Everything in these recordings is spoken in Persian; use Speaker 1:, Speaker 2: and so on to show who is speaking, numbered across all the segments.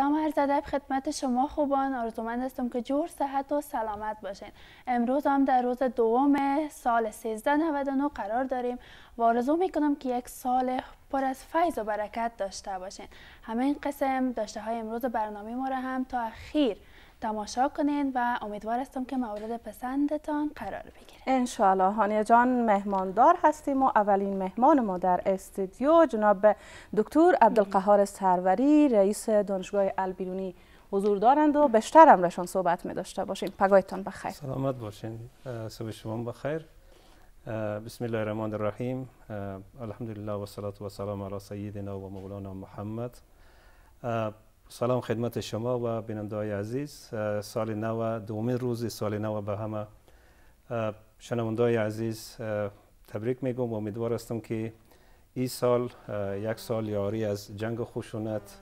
Speaker 1: سلام هر ادب خدمت شما خوبان آرزومند هستم که جور صحت و سلامت باشین امروز هم در روز دوم سال 1399 قرار داریم و آرزو کنم که یک سال پر از فیض و برکت داشته باشین همه این قسم داشته های امروز برنامه ما را هم تا اخیر تماشا کنین و امیدوار هستم که مورد پسندتان قرار بگیره انشالله هانیه جان مهماندار هستیم و اولین مهمان ما در استودیو جناب دکتر عبدالقهار سروری رئیس دانشگاه البیرونی حضور دارند و بیشتر هم رشان صحبت می داشته باشیم پگایتان بخیر سلامت
Speaker 2: باشین صبح شما بخیر بسم الله الرحمن الرحیم الحمدلله و صلوات و سلام علی سیدنا و مولانا محمد سلام خدمت شما و بیننده های عزیز سال نو دومین روز سال نو به همه شنونده های عزیز تبریک میگم و امیدوار هستم که این سال یک سال یاری از جنگ و خشونت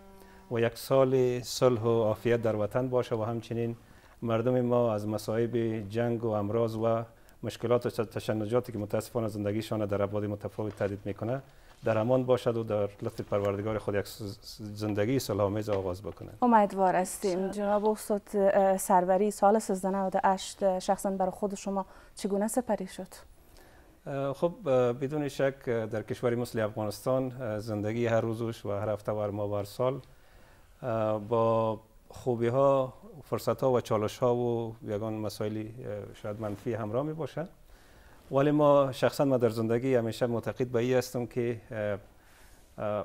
Speaker 2: و یک سال صلح و عافیت در وطن باشه و همچنین مردم ما از مصائب جنگ و امراض و مشکلات و تشنجاتی که متاسفانه زندگیشان در ابعاد متفاوت تدید میکنه در امان باشد و در لطف پروردگار خود یک زندگی از آغاز بکنه
Speaker 1: امیدوار هستیم جناب استاد سروری سال 1398 شخصا برای خود شما چگونه سپری شد
Speaker 2: خب بدون شک در کشوری مثل افغانستان زندگی هر روزش و هر هفته و هر ماه سال با خوبی ها فرصت ها و چالش ها و یگان مسائل شاید منفی همراه می باشد ولی ما شخصا ما در زندگی همیشه معتقد به این هستم که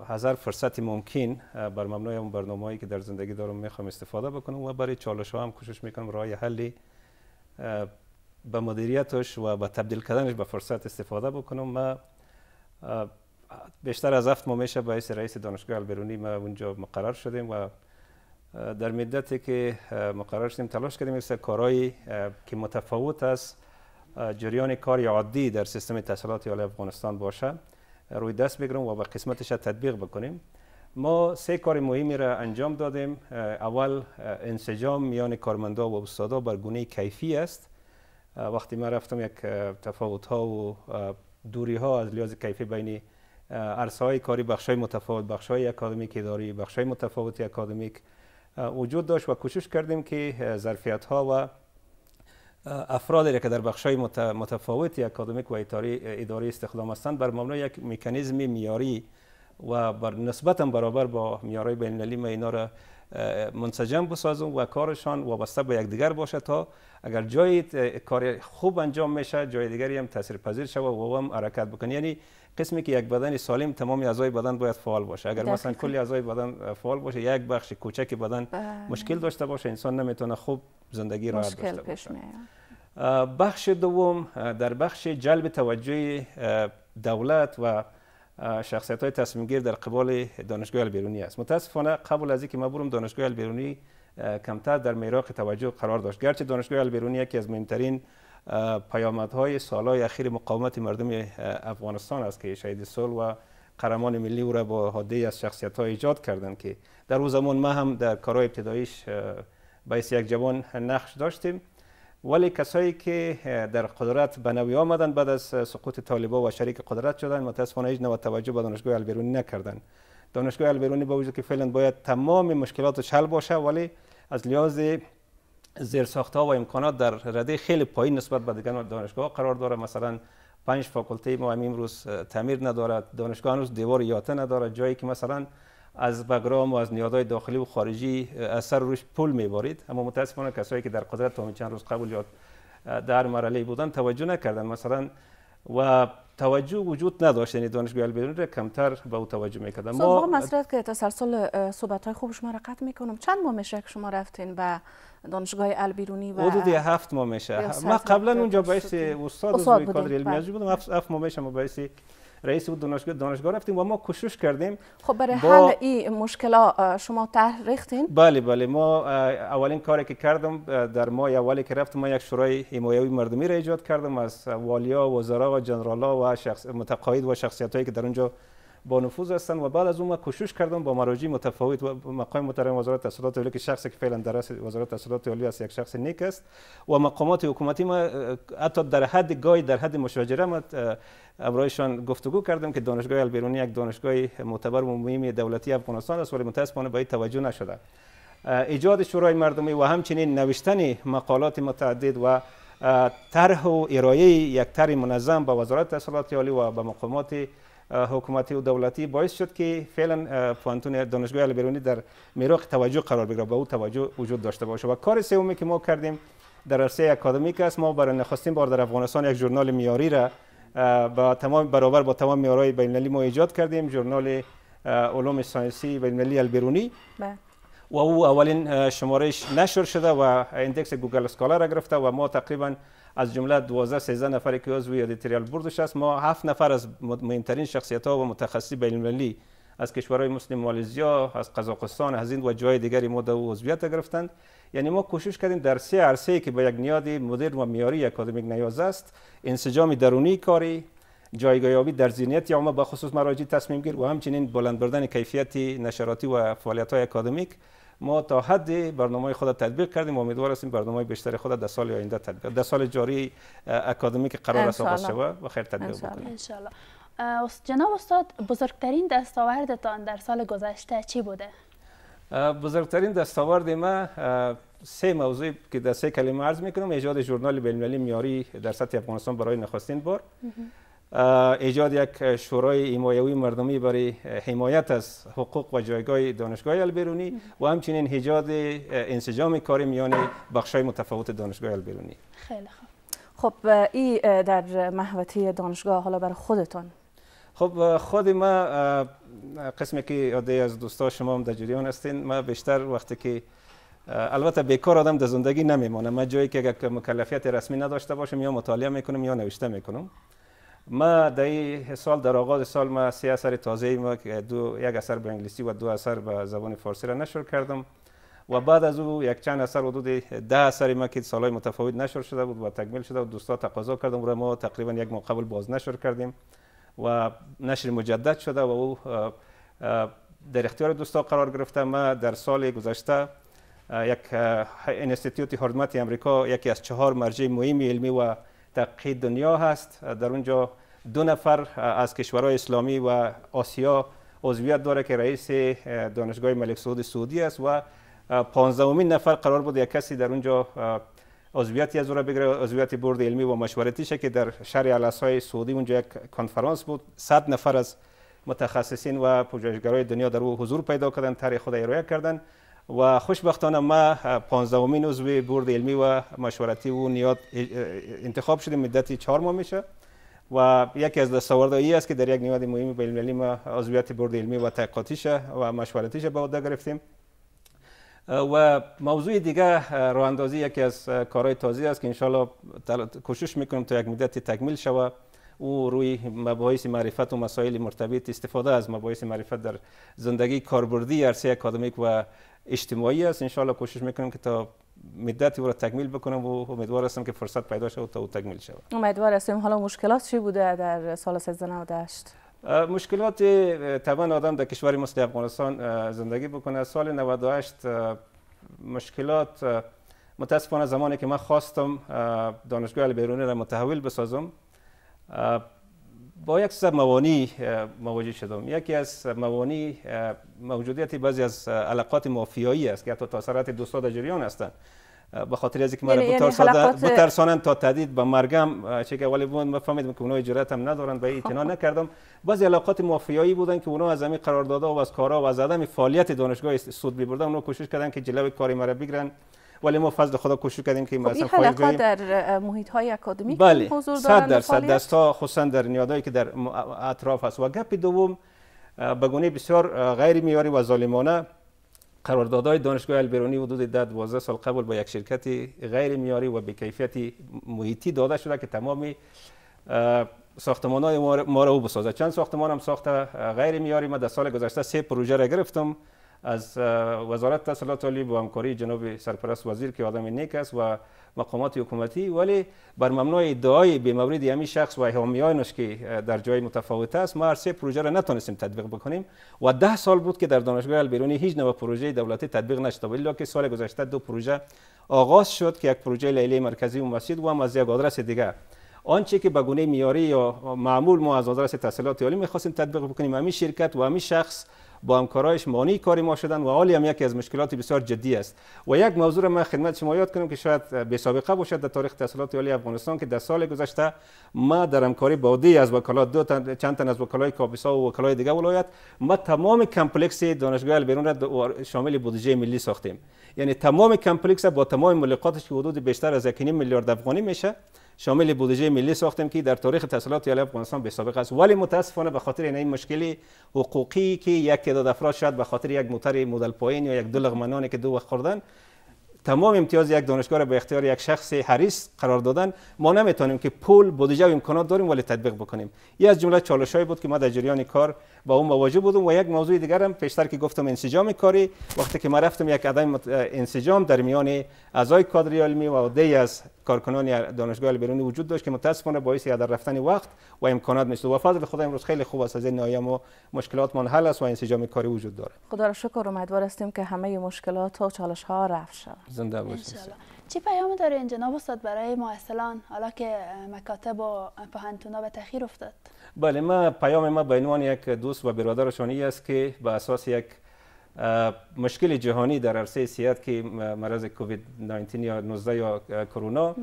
Speaker 2: هزار فرصت ممکن بر مبنای اون برنامه‌ای که در زندگی دارم میخوام استفاده بکنم و برای چالش ها هم کوشش میکنم راه حلی به مدیریتش و به تبدیل کردنش به فرصت استفاده بکنم ما بیشتر از هفت ما میشه باعث رئیس دانشگاه البرونی ما اونجا مقرر شدیم و در مدتی که مقرر شدیم تلاش کردیم مثل کارهایی که متفاوت است جریان کاری عادی در سیستم تحصیلات ایالت افغانستان باشه روی دست بگیریم و به قسمتش تطبیق بکنیم ما سه کار مهمی را انجام دادیم اول انسجام میان کارمندا و استادا بر گونه کیفی است وقتی من رفتم یک تفاوت ها و دوری ها از لحاظ کیفی بین عرصه های کاری بخش های متفاوت بخش های اکادمیک اداری بخش های متفاوت اکادمیک وجود داشت و کوشش کردیم که ظرفیت ها و افرادی که در های متفاوتی اکادمیک و اداری استخدام هستند بر مبنای یک مکانیزم میاری و بر نسبتا برابر با میارای بین المللی ما اینا را منسجم بسازم و کارشان وابسته به یکدیگر باشه تا اگر جای کار خوب انجام میشه جای دیگری هم تاثیر پذیر شوه و هم حرکت بکنه یعنی قسمی که یک بدن سالم تمام اعضای بدن باید فعال باشه اگر دقیقا. مثلا کلی اعضای بدن فعال باشه یک بخش کوچکی بدن بله. مشکل داشته باشه انسان نمیتونه خوب زندگی را داشته باشه بخش دوم در بخش جلب توجه دولت و شخصیت های تصمیم در قبال دانشگاه البیرونی است متاسفانه قبل از اینکه ما برم دانشگاه البیرونی کمتر در میراق توجه قرار داشت گرچه دانشگاه البیرونی یکی از مهمترین پیامدهای سالهای اخیر مقاومت مردم افغانستان است که شهید صلح و قرمان ملی او را با حاده از شخصیت ایجاد کردند که در او زمان ما هم در کارهای ابتداییش با یک جوان نقش داشتیم ولی کسایی که در قدرت به نوی آمدن بعد از سقوط طالبا و شریک قدرت شدن متاسفانه هیچ نوع توجه به دانشگاه البرونی نکردن دانشگاه البرونی با وجود که فعلا باید تمام مشکلاتش حل باشه ولی از لحاظ زیرساخت ها و امکانات در رده خیلی پایین نسبت به دیگر دانشگاه قرار داره مثلا پنج فاکولته ما امروز تعمیر ندارد دانشگاه هنوز دیوار یاته ندارد جایی که مثلا از بگرام و از نیازهای داخلی و خارجی اثر روش پل میبارید اما متاسفانه کسایی که در قدرت تا چند روز قبل یاد در مرحله بودن توجه نکردن مثلا و توجه وجود نداشت یعنی دانش بیال کمتر به او توجه میکردن ما مسئله
Speaker 1: که تسلسل صحبت های خوب شما را قطع میکنم چند ماه میشه که شما رفتین به دانشگاه البیرونی و حدود بله. هفت
Speaker 2: ماه میشه ما قبلا اونجا باعث استاد و کادر علمی بودم هفت ماه میشه ما باعث رئیس بود دانشگاه دانشگاه رفتیم و ما کوشش کردیم خب برای با... حل
Speaker 1: این مشکلات شما طرح ریختین
Speaker 2: بله بله ما اولین کاری که کردم در ماه اولی که رفتم ما یک شورای حمایوی مردمی را ایجاد کردم از والیا وزرا و جنرالا و شخص متقاعد و شخصیت هایی که در اونجا با نفوذ هستند و بعد از اون کوشش کردم با مراجع متفاوت و مقام محترم وزارت اتصالات عالی که شخصی که فعلا در وزارت اتصالات عالی است یک شخص نیک است و مقامات حکومتی ما حتی در حد گای در حد مشاجره ما امرایشان گفتگو کردم که دانشگاه البرونی یک دانشگاه معتبر و مهم دولتی افغانستان است ولی متاسفانه به توجه نشده ایجاد شورای مردمی و همچنین نوشتن مقالات متعدد و طرح و ارائه یک طرح منظم به وزارت اتصالات عالی و به مقامات حکومتی و دولتی باعث شد که فعلا پانتون دانشگاه البرونی در میراق توجه قرار بگیره به او توجه وجود داشته باشه و کار سومی که ما کردیم در عرصه اکادمیک است ما برای نخستین بار در افغانستان یک ژورنال میاری را با تمام برابر با تمام میارای بین ما ایجاد کردیم ژورنال علوم ساینسی بین المللی البرونی بله. و او اولین شمارش نشر شده و ایندکس گوگل اسکالر را گرفته و ما تقریبا از جمله 12 13 نفری که عضو تریال است ما هفت نفر از مهمترین شخصیت ها و متخصصی بین المللی از کشورهای مسلم مالزیا از قزاقستان از این و جای دیگری ما در عضویت گرفتند یعنی ما کوشش کردیم در سه عرصه‌ای که به یک نیاد مدرن و معیاری اکادمیک نیاز است انسجام درونی کاری جایگاه در ذهنیت عامه به خصوص مراجع تصمیم گیر و همچنین بلند بردن کیفیت نشراتی و فعالیت های اکادمیک ما تا حد برنامه خود تطبیق کردیم و امیدوار هستیم برنامه بیشتر خود در سال آینده تطبیق در سال جاری اکادمیک قرار است آغاز شود و خیر تطبیق بکنیم
Speaker 1: جناب استاد بزرگترین دستاوردتان در سال گذشته چی بوده
Speaker 2: بزرگترین دستاورد ما سه موضوع که در سه کلمه عرض میکنم ایجاد ژورنال بین‌المللی میاری در سطح افغانستان برای نخستین بار ایجاد یک شورای ایمایوی مردمی برای حمایت از حقوق و جایگاه دانشگاه البرونی و همچنین ایجاد انسجام کاری میان بخشای متفاوت دانشگاه البرونی
Speaker 1: خیلی خوب خب این در محوطه دانشگاه حالا بر خودتان
Speaker 2: خب خود ما قسمی که عده از دوستا شما هم در جریان هستین ما بیشتر وقتی که البته بیکار آدم در زندگی نمیمانه من جایی که مکلفیت رسمی نداشته باشم یا مطالعه میکنم یا نوشته میکنم ما در سال در آغاز سال ما سه اثر تازه ما دو یک اثر به انگلیسی و دو اثر به زبان فارسی را نشر کردم و بعد از او یک چند اثر حدود ده اثر ما که سالهای متفاوت نشر شده بود و تکمیل شده و دوستا تقاضا کردم و ما تقریبا یک ماه قبل باز نشر کردیم و نشر مجدد شده و او در اختیار دوستا قرار گرفته ما در سال گذشته یک انستیتوت حرمتی امریکا یکی از چهار مرجع مهم علمی و تقی دنیا هست در اونجا دو نفر از کشورهای اسلامی و آسیا عضویت داره که رئیس دانشگاه ملک سعود سعودی است و 15 نفر قرار بود یک کسی در اونجا عضویت از را بگیره عضویت برد علمی و مشورتیشه که در شهر الاسای سعودی اونجا یک کنفرانس بود صد نفر از متخصصین و پژوهشگرای دنیا در او حضور پیدا کردن طرح خود ارائه کردن و خوشبختانه ما پانزدهمین عضو بورد علمی و مشورتی و نیاد انتخاب شدیم مدت چهار ماه میشه و یکی از دستاوردهایی است که در یک نیاد مهم بین المللی ما عضویت بورد علمی و تحقیقاتیش و مشورتیش به گرفتیم و موضوع دیگه راه یکی از کارهای تازه است که انشالله کوشش میکنیم تا یک مدت تکمیل شوه او روی مباحث معرفت و مسائل مرتبط استفاده از مباحث معرفت در زندگی کاربردی عرصه اکادمیک و اجتماعی است انشالله کوشش میکنم که تا مدتی او تکمیل بکنم و امیدوار هستم که فرصت پیدا شود تا او تکمیل شود
Speaker 1: امیدوار هستیم حالا مشکلات چی بوده در سال 1398
Speaker 2: مشکلات طبعا آدم در کشور مثل افغانستان زندگی بکنه سال 98 مشکلات متاسفانه زمانی که من خواستم دانشگاه بیرونی را متحول بسازم با یک سر موانی مواجه شدم یکی از موانی موجودیت بعضی از علاقات مافیایی است که حتی تا سرعت دوستا در جریان هستند به خاطر از که مرا یعنی- یعنی بترسانند تا تدید به مرگم چه که اولی بود فهمیدم که اونها جرأت هم ندارن به خب، اعتنا خب. نکردم بعضی علاقات مافیایی بودند که اونها از همین داده و از کارا و از عدم فعالیت دانشگاه سود می‌بردن اونها کوشش کردن که جلو کاری مرا بگیرن ولی ما فضل خدا کوشش کردیم که این خب مثلا پایگاهی
Speaker 1: در محیط های اکادمیک بله. حضور دارن صد درصد دستا
Speaker 2: خصوصا در نیادایی که در اطراف هست و گپ دوم به گونه بسیار غیر میاری و ظالمانه قراردادهای دانشگاه البرونی حدود 10 12 سال قبل با یک شرکتی غیر میاری و بی‌کیفیتی محیطی داده شده که تمام ساختمان های ما را او بسازه چند ساختمان هم ساخته غیر میاری ما در سال گذشته سه پروژه را گرفتم از وزارت تحصیلات عالی با همکاری جناب سرپرست وزیر که آدم نیک است و مقامات حکومتی ولی بر مبنای ادعای به مورد همین یعنی شخص و حامیانش که در جای متفاوت است ما هر سه پروژه را نتونستیم تطبیق بکنیم و ده سال بود که در دانشگاه البیرونی هیچ نوع پروژه دولتی تطبیق نشده ولی که سال گذشته دو پروژه آغاز شد که یک پروژه لیلی مرکزی و مسجد و هم از یک آدرس دیگه آنچه که بگونه گونه یا معمول ما از آدرس تحصیلات عالی میخواستیم تطبیق بکنیم همین شرکت و همین شخص با همکارایش مانی کاری ما شدن و حالی هم یکی از مشکلات بسیار جدی است و یک موضوع را من خدمت شما یاد کنم که شاید به سابقه باشد در تاریخ تحصیلات عالی افغانستان که در سال گذشته ما در همکاری با دی از وکلا دو چند تن از وکلای کاپیسا و وکلای دیگه ولایت ما تمام کمپلکس دانشگاه البرون را شامل بودجه ملی ساختیم یعنی تمام کمپلکس با تمام ملاقاتش که حدود بیشتر از 1.5 میلیارد افغانی میشه شامل بودجه ملی ساختیم که در تاریخ تسهیلات یالی افغانستان به سابق است ولی متاسفانه به خاطر این, مشکلی مشکل حقوقی که یک تعداد افراد شاید به خاطر یک موتر مدل پایین یا یک دو لغمنانی که دو وقت خوردن تمام امتیاز یک دانشگاه را به اختیار یک شخص حریص قرار دادن ما نمیتونیم که پول بودجه و امکانات داریم ولی تطبیق بکنیم این از جمله چالشهایی بود که ما در جریان کار با اون مواجه بودم و یک موضوع دیگر هم پیشتر که گفتم انسجام کاری وقتی که ما رفتم یک عدم انسجام در میان اعضای کادر علمی و عده از کارکنان دانشگاه البرونی وجود داشت که متاسفانه باعث یاد رفتن وقت و امکانات میشد و فضل خدا امروز خیلی خوب است از این نایم و مشکلات من حل است و انسجام کاری وجود داره
Speaker 1: خدا را شکر امیدوار هستیم که همه مشکلات و چالش ها رفت شود
Speaker 2: زنده باشید
Speaker 1: چی پیام دارین جناب استاد برای معسلان حالا که مکاتب و پهنتونا به تاخیر افتاد
Speaker 2: بله ما پیام ما به عنوان یک دوست و برادرشانی است که به اساس یک مشکل جهانی در عرصه سیاحت که مرض کووید 19 یا 19 یا کرونا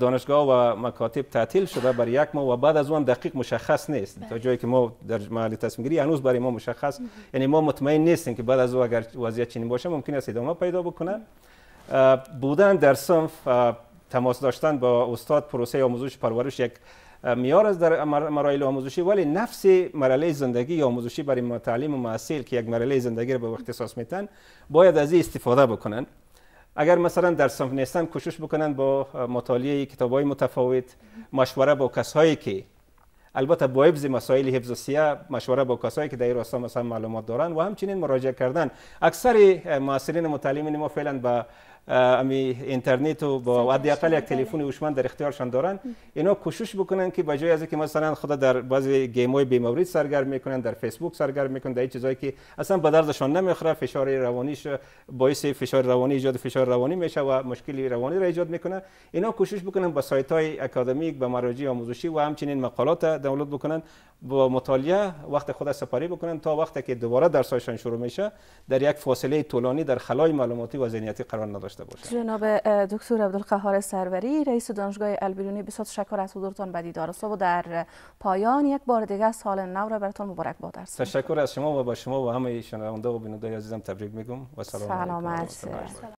Speaker 2: دانشگاه و مکاتب تعطیل شده برای یک ماه و بعد از اون دقیق مشخص نیست تا بله. جایی که ما در محل تصمیم گیری هنوز برای ما مشخص یعنی ما مطمئن نیستیم که بعد از او اگر وضعیت چنین باشه ممکن است ادامه پیدا بکنه بله. بودن در صنف تماس داشتن با استاد پروسه آموزش پرورش یک میار از در مرایل آموزشی ولی نفس مرحله زندگی آموزشی برای متعلم و معسیل که یک مرحله زندگی را به اختصاص میتن باید از این استفاده بکنن اگر مثلا در صنف نیستن کوشش بکنن با مطالعه کتاب های متفاوت مشوره با کسایی که البته با حفظ مسائل حفظ سیه مشوره با کسایی که در راستا مثلا معلومات دارن و همچنین مراجعه کردن اکثر معاصرین متعلمین ما فعلا به امی اینترنت و با حد یک تلفن هوشمند در اختیارشان دارن اینا کوشش بکنن که بجای از اینکه مثلا خدا در بعضی گیم‌های بیمورید سرگرم میکنن در فیسبوک سرگرم میکنن در چیزایی که اصلا به دردشان نمیخوره فشار روانیش باعث فشار روانی ایجاد فشار روانی میشه و مشکلی روانی را ایجاد میکنه اینا کوشش بکنن با سایت های اکادمیک با مراجع آموزشی و همچنین مقالات دانلود بکنن با مطالعه وقت خود سپری بکنن تا وقتی که دوباره درسشان شروع میشه در یک فاصله طولانی در خلای معلوماتی و ذهنیتی قرار نداشته جناب
Speaker 1: دکتر عبدالقهار سروری رئیس دانشگاه البیرونی بسیار شکر از حضورتان به دیدار و در پایان یک بار دیگه سال نو را براتون مبارک باد تشکر
Speaker 2: از شما و با شما و همه شنونده و بیننده عزیزم تبریک میگم و سلام سلامت